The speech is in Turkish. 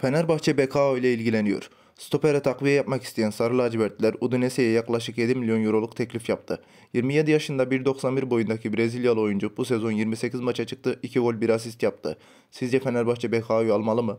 Fenerbahçe Bekao ile ilgileniyor. Stopere takviye yapmak isteyen Sarı Lacivertler Udinese'ye yaklaşık 7 milyon euroluk teklif yaptı. 27 yaşında 1.91 boyundaki Brezilyalı oyuncu bu sezon 28 maça çıktı, 2 gol 1 asist yaptı. Sizce Fenerbahçe Bekao'yu almalı mı?